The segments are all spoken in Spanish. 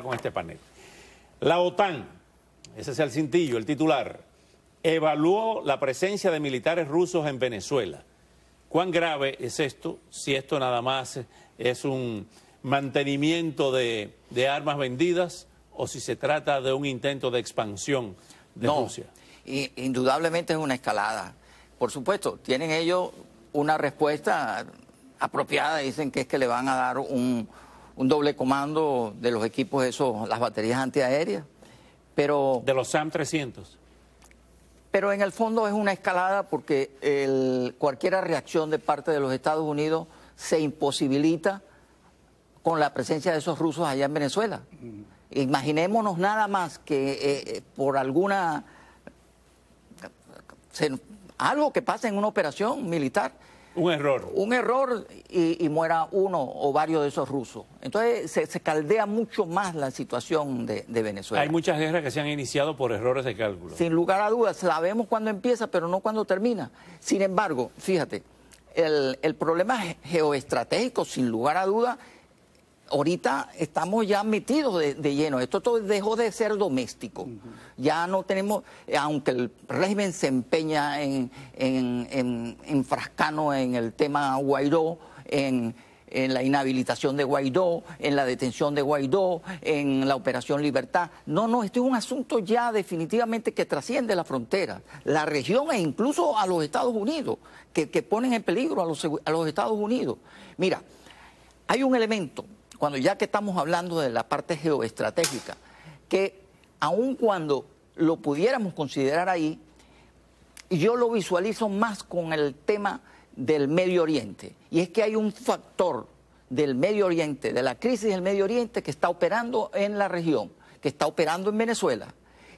con este panel. La OTAN, ese es el cintillo, el titular, evaluó la presencia de militares rusos en Venezuela. ¿Cuán grave es esto? Si esto nada más es un mantenimiento de, armas vendidas o si se trata de un intento de expansión de Rusia. indudablemente es una escalada. Por supuesto, tienen ellos una respuesta apropiada, dicen que es que le van a dar un, un doble comando de los equipos, esos, las baterías antiaéreas. Pero, de los SAM 300. Pero en el fondo es una escalada porque el, cualquier reacción de parte de los Estados Unidos se imposibilita con la presencia de esos rusos allá en Venezuela. Imaginémonos nada más que eh, eh, por alguna... algo que pase en una operación militar un error. Un error y, muera uno o varios de esos rusos. Entonces se, caldea mucho más la situación de, Venezuela. Hay muchas guerras que se han iniciado por errores de cálculo. Sin lugar a dudas, sabemos cuándo empieza, pero no cuando termina. Sin embargo, fíjate, el, el problema geoestratégico, sin lugar a dudas, ahorita estamos ya metidos de, lleno. Esto todo dejó de ser doméstico. Ya no tenemos, aunque el régimen se empeña en, en, en, Frascano, en el tema Guaidó, en, la inhabilitación de Guaidó, en la detención de Guaidó, en la operación Libertad. No, no, esto es un asunto ya definitivamente que trasciende la frontera, la región e incluso a los Estados Unidos, que, ponen en peligro a los Estados Unidos. Mira, hay un elemento cuando ya que estamos hablando de la parte geoestratégica, que aun cuando lo pudiéramos considerar ahí, yo lo visualizo más con el tema del Medio Oriente. Y es que hay un factor del Medio Oriente, de la crisis del Medio Oriente, que está operando en la región, que está operando en Venezuela,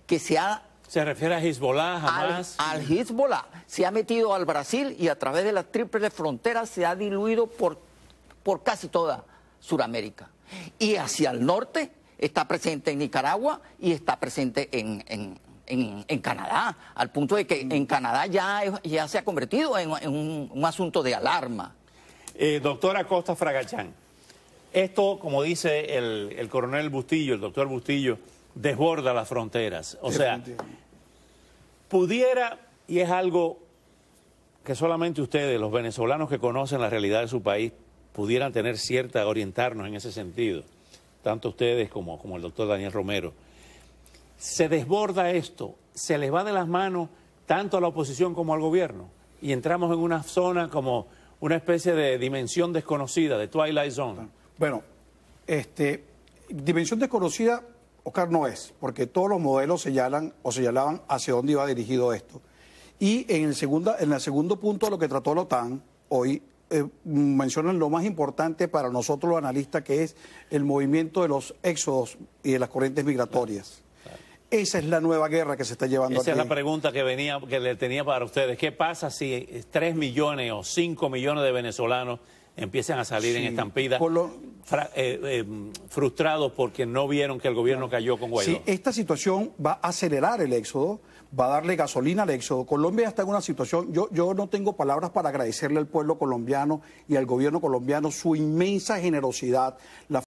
que se ha... Se refiere a Hezbollah, jamás. Al, Hezbollah. Se ha metido al Brasil y a través de las triples fronteras se ha diluido por, por casi toda Suramérica. Y hacia el norte está presente en Nicaragua y está presente en, Canadá, al punto de que mm. en Canadá ya, ya se ha convertido en, un, asunto de alarma. Eh, doctora Costa Fragachán, esto, como dice el, el coronel Bustillo, el doctor Bustillo, desborda las fronteras. O sea, pudiera, y es algo que solamente ustedes, los venezolanos que conocen la realidad de su país, pudieran tener cierta, orientarnos en ese sentido, tanto ustedes como, como el doctor Daniel Romero. Se desborda esto, se les va de las manos tanto a la oposición como al gobierno y entramos en una zona como una especie de dimensión desconocida, de Twilight Zone. Bueno, este, dimensión desconocida, Oscar, no es, porque todos los modelos señalan o señalaban hacia dónde iba dirigido esto. Y en el, segunda, en el segundo punto, lo que trató la OTAN hoy eh, mencionan lo más importante para nosotros los analistas, que es el movimiento de los éxodos y de las corrientes migratorias. Esa es la nueva guerra que se está llevando Esa es la pregunta que, venía, que le tenía para ustedes. ¿Qué pasa si 3 millones o 5 millones de venezolanos empiezan a salir en estampida eh, eh, frustrados porque no vieron que el gobierno cayó con Guaidó. Sí, esta situación va a acelerar el éxodo, va a darle gasolina al éxodo. Colombia está en una situación, yo, yo no tengo palabras para agradecerle al pueblo colombiano y al gobierno colombiano su inmensa generosidad, la